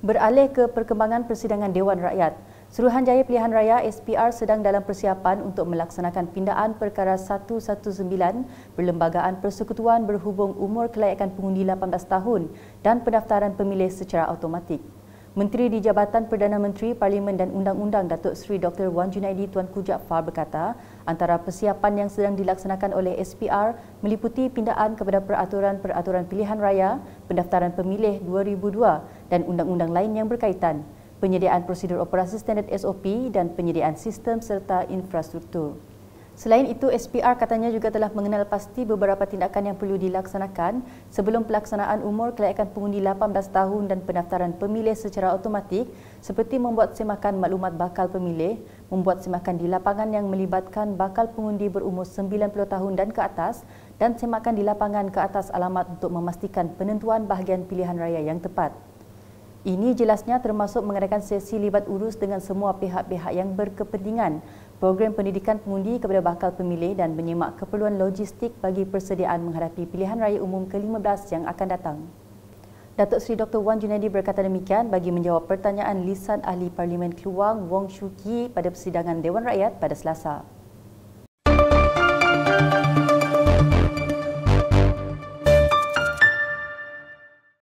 beralih ke perkembangan persidangan Dewan Rakyat. Suruhanjaya Pilihan Raya SPR sedang dalam persiapan untuk melaksanakan pindaan perkara 119 Perlembagaan Persekutuan Berhubung Umur Kelayakan Pengundi 18 Tahun dan Pendaftaran Pemilih Secara Automatik. Menteri di Jabatan Perdana Menteri Parlimen dan Undang-Undang Datuk Seri Dr. Wan Junaidi Tuan Kujak Far berkata, antara persiapan yang sedang dilaksanakan oleh SPR meliputi pindaan kepada peraturan-peraturan pilihan raya pendaftaran pemilih 2002 dan undang-undang lain yang berkaitan, penyediaan prosedur operasi standard SOP dan penyediaan sistem serta infrastruktur. Selain itu, SPR katanya juga telah mengenal pasti beberapa tindakan yang perlu dilaksanakan sebelum pelaksanaan umur kelayakan pengundi 18 tahun dan pendaftaran pemilih secara automatik seperti membuat semakan maklumat bakal pemilih, membuat semakan di lapangan yang melibatkan bakal pengundi berumur 90 tahun dan ke atas dan semakan di lapangan ke atas alamat untuk memastikan penentuan bahagian pilihan raya yang tepat. Ini jelasnya termasuk mengadakan sesi libat urus dengan semua pihak-pihak yang berkepentingan, program pendidikan pengundi kepada bakal pemilih dan menyemak keperluan logistik bagi persediaan menghadapi pilihan raya umum ke-15 yang akan datang. Datuk Seri Dr. Wan Junaidi berkata demikian bagi menjawab pertanyaan lisan Ahli Parlimen Keluang Wong Shuki pada persidangan Dewan Rakyat pada Selasa.